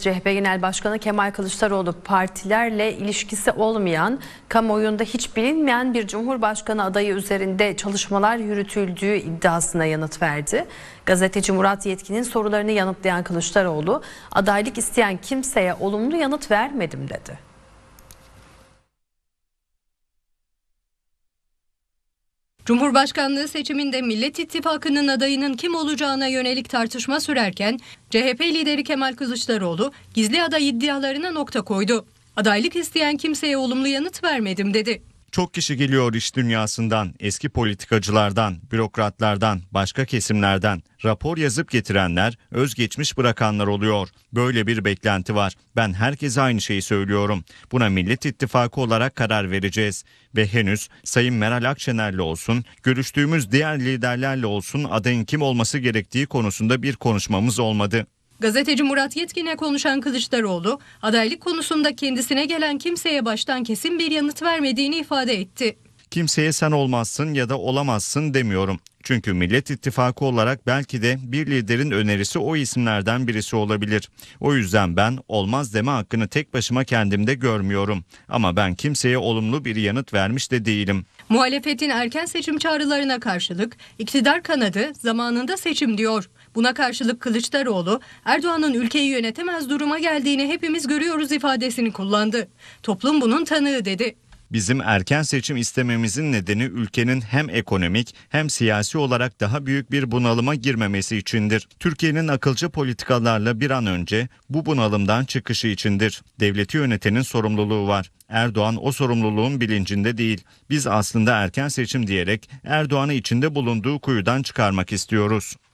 CHP Genel Başkanı Kemal Kılıçdaroğlu partilerle ilişkisi olmayan, kamuoyunda hiç bilinmeyen bir Cumhurbaşkanı adayı üzerinde çalışmalar yürütüldüğü iddiasına yanıt verdi. Gazeteci Murat Yetkin'in sorularını yanıtlayan Kılıçdaroğlu, adaylık isteyen kimseye olumlu yanıt vermedim dedi. Cumhurbaşkanlığı seçiminde Millet İttifakı'nın adayının kim olacağına yönelik tartışma sürerken CHP lideri Kemal Kılıçdaroğlu gizli aday iddialarına nokta koydu. Adaylık isteyen kimseye olumlu yanıt vermedim dedi. Çok kişi geliyor iş dünyasından, eski politikacılardan, bürokratlardan, başka kesimlerden. Rapor yazıp getirenler, özgeçmiş bırakanlar oluyor. Böyle bir beklenti var. Ben herkese aynı şeyi söylüyorum. Buna Millet İttifakı olarak karar vereceğiz. Ve henüz Sayın Meral Akşener'le olsun, görüştüğümüz diğer liderlerle olsun adayın kim olması gerektiği konusunda bir konuşmamız olmadı. Gazeteci Murat Yetkin'e konuşan Kılıçdaroğlu, adaylık konusunda kendisine gelen kimseye baştan kesin bir yanıt vermediğini ifade etti. Kimseye sen olmazsın ya da olamazsın demiyorum. Çünkü Millet İttifakı olarak belki de bir liderin önerisi o isimlerden birisi olabilir. O yüzden ben olmaz deme hakkını tek başıma kendimde görmüyorum. Ama ben kimseye olumlu bir yanıt vermiş de değilim. Muhalefetin erken seçim çağrılarına karşılık iktidar kanadı zamanında seçim diyor. Buna karşılık Kılıçdaroğlu, Erdoğan'ın ülkeyi yönetemez duruma geldiğini hepimiz görüyoruz ifadesini kullandı. Toplum bunun tanığı dedi. Bizim erken seçim istememizin nedeni ülkenin hem ekonomik hem siyasi olarak daha büyük bir bunalıma girmemesi içindir. Türkiye'nin akılcı politikalarla bir an önce bu bunalımdan çıkışı içindir. Devleti yönetenin sorumluluğu var. Erdoğan o sorumluluğun bilincinde değil. Biz aslında erken seçim diyerek Erdoğan'ı içinde bulunduğu kuyudan çıkarmak istiyoruz.